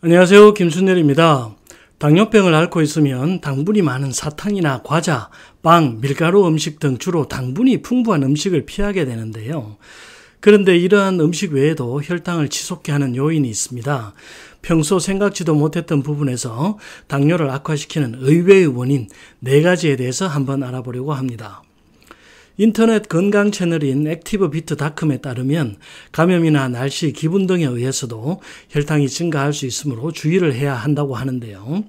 안녕하세요. 김순열입니다. 당뇨병을 앓고 있으면 당분이 많은 사탕이나 과자, 빵, 밀가루 음식 등 주로 당분이 풍부한 음식을 피하게 되는데요. 그런데 이러한 음식 외에도 혈당을 치솟게 하는 요인이 있습니다. 평소 생각지도 못했던 부분에서 당뇨를 악화시키는 의외의 원인 네 가지에 대해서 한번 알아보려고 합니다. 인터넷 건강 채널인 액티브비트닷컴에 따르면 감염이나 날씨, 기분 등에 의해서도 혈당이 증가할 수 있으므로 주의를 해야 한다고 하는데요.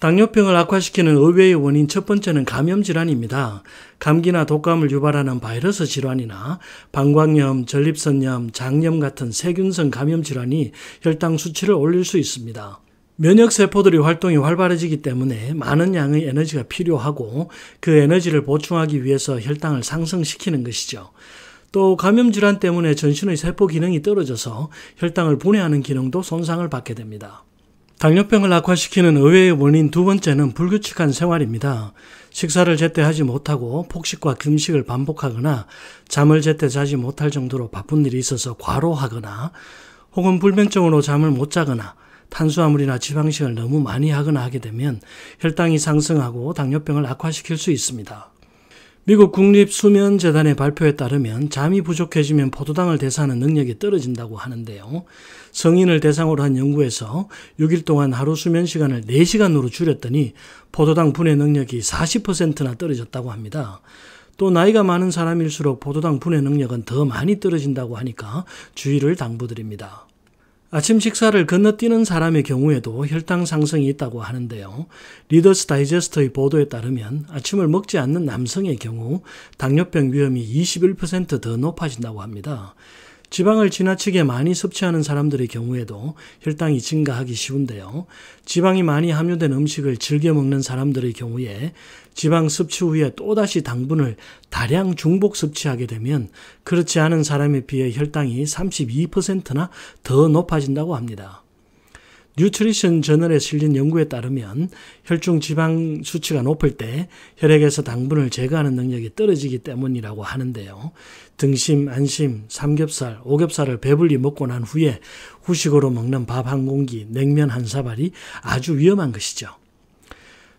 당뇨병을 악화시키는 의외의 원인 첫 번째는 감염 질환입니다. 감기나 독감을 유발하는 바이러스 질환이나 방광염, 전립선염, 장염 같은 세균성 감염 질환이 혈당 수치를 올릴 수 있습니다. 면역 세포들이 활동이 활발해지기 때문에 많은 양의 에너지가 필요하고 그 에너지를 보충하기 위해서 혈당을 상승시키는 것이죠. 또 감염 질환 때문에 전신의 세포 기능이 떨어져서 혈당을 분해하는 기능도 손상을 받게 됩니다. 당뇨병을 악화시키는 의외의 원인 두 번째는 불규칙한 생활입니다. 식사를 제때 하지 못하고 폭식과 금식을 반복하거나 잠을 제때 자지 못할 정도로 바쁜 일이 있어서 과로하거나 혹은 불면증으로 잠을 못 자거나 탄수화물이나 지방식을 너무 많이 하거나 하게 되면 혈당이 상승하고 당뇨병을 악화시킬 수 있습니다. 미국 국립수면재단의 발표에 따르면 잠이 부족해지면 포도당을 대사하는 능력이 떨어진다고 하는데요. 성인을 대상으로 한 연구에서 6일 동안 하루 수면 시간을 4시간으로 줄였더니 포도당 분해 능력이 40%나 떨어졌다고 합니다. 또 나이가 많은 사람일수록 포도당 분해 능력은 더 많이 떨어진다고 하니까 주의를 당부드립니다. 아침 식사를 건너뛰는 사람의 경우에도 혈당 상승이 있다고 하는데요. 리더스 다이제스터의 보도에 따르면 아침을 먹지 않는 남성의 경우 당뇨병 위험이 21%더 높아진다고 합니다. 지방을 지나치게 많이 섭취하는 사람들의 경우에도 혈당이 증가하기 쉬운데요. 지방이 많이 함유된 음식을 즐겨 먹는 사람들의 경우에 지방 섭취 후에 또다시 당분을 다량 중복 섭취하게 되면 그렇지 않은 사람에 비해 혈당이 32%나 더 높아진다고 합니다. 뉴트리션 저널에 실린 연구에 따르면 혈중 지방 수치가 높을 때 혈액에서 당분을 제거하는 능력이 떨어지기 때문이라고 하는데요. 등심, 안심, 삼겹살, 오겹살을 배불리 먹고 난 후에 후식으로 먹는 밥 한 공기, 냉면 한 사발이 아주 위험한 것이죠.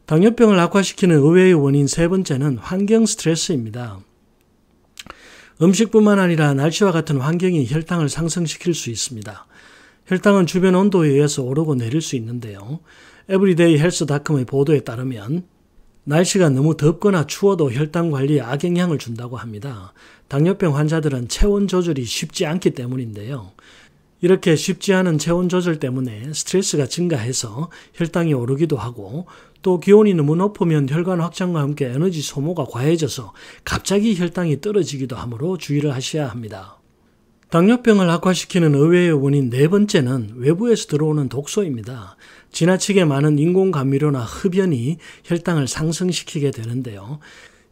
당뇨병을 악화시키는 의외의 원인 세 번째는 환경 스트레스입니다. 음식뿐만 아니라 날씨와 같은 환경이 혈당을 상승시킬 수 있습니다. 혈당은 주변 온도에 의해서 오르고 내릴 수 있는데요. 에브리데이 헬스닷컴의 보도에 따르면 날씨가 너무 덥거나 추워도 혈당 관리에 악영향을 준다고 합니다. 당뇨병 환자들은 체온 조절이 쉽지 않기 때문인데요. 이렇게 쉽지 않은 체온 조절 때문에 스트레스가 증가해서 혈당이 오르기도 하고 또 기온이 너무 높으면 혈관 확장과 함께 에너지 소모가 과해져서 갑자기 혈당이 떨어지기도 하므로 주의를 하셔야 합니다. 당뇨병을 악화시키는 의외의 원인 네 번째는 외부에서 들어오는 독소입니다. 지나치게 많은 인공감미료나 흡연이 혈당을 상승시키게 되는데요.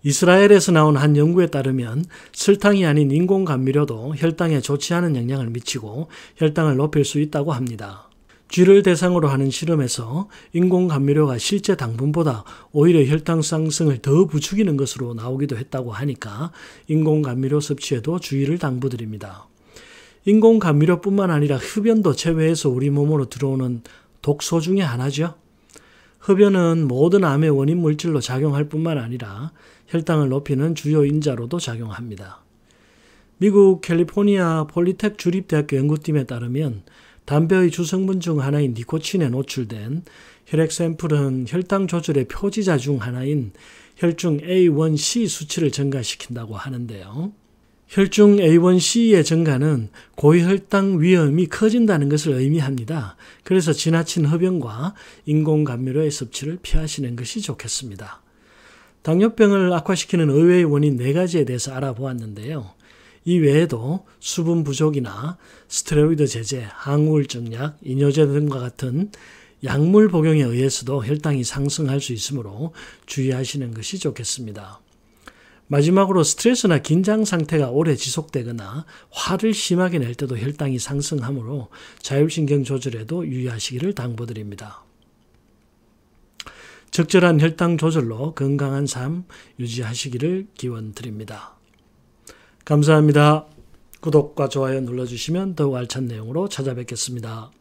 이스라엘에서 나온 한 연구에 따르면 설탕이 아닌 인공감미료도 혈당에 좋지 않은 영향을 미치고 혈당을 높일 수 있다고 합니다. 쥐를 대상으로 하는 실험에서 인공감미료가 실제 당분보다 오히려 혈당 상승을 더 부추기는 것으로 나오기도 했다고 하니까 인공감미료 섭취에도 주의를 당부드립니다. 인공 감미료뿐만 아니라 흡연도 제외해서 우리 몸으로 들어오는 독소 중의 하나죠. 흡연은 모든 암의 원인 물질로 작용할 뿐만 아니라 혈당을 높이는 주요 인자로도 작용합니다. 미국 캘리포니아 폴리텍 주립대학교 연구팀에 따르면 담배의 주성분 중 하나인 니코틴에 노출된 혈액 샘플은 혈당 조절의 표지자 중 하나인 혈중 A1C 수치를 증가시킨다고 하는데요. 혈중 A1C의 증가는 고혈당 위험이 커진다는 것을 의미합니다. 그래서 지나친 흡연과 인공감미료의 섭취를 피하시는 것이 좋겠습니다. 당뇨병을 악화시키는 의외의 원인 네 가지에 대해서 알아보았는데요. 이 외에도 수분 부족이나 스테로이드 제제, 항우울증 약, 이뇨제 등과 같은 약물 복용에 의해서도 혈당이 상승할 수 있으므로 주의하시는 것이 좋겠습니다. 마지막으로 스트레스나 긴장 상태가 오래 지속되거나 화를 심하게 낼 때도 혈당이 상승하므로 자율신경 조절에도 유의하시기를 당부드립니다. 적절한 혈당 조절로 건강한 삶 유지하시기를 기원 드립니다. 감사합니다. 구독과 좋아요 눌러주시면 더욱 알찬 내용으로 찾아뵙겠습니다.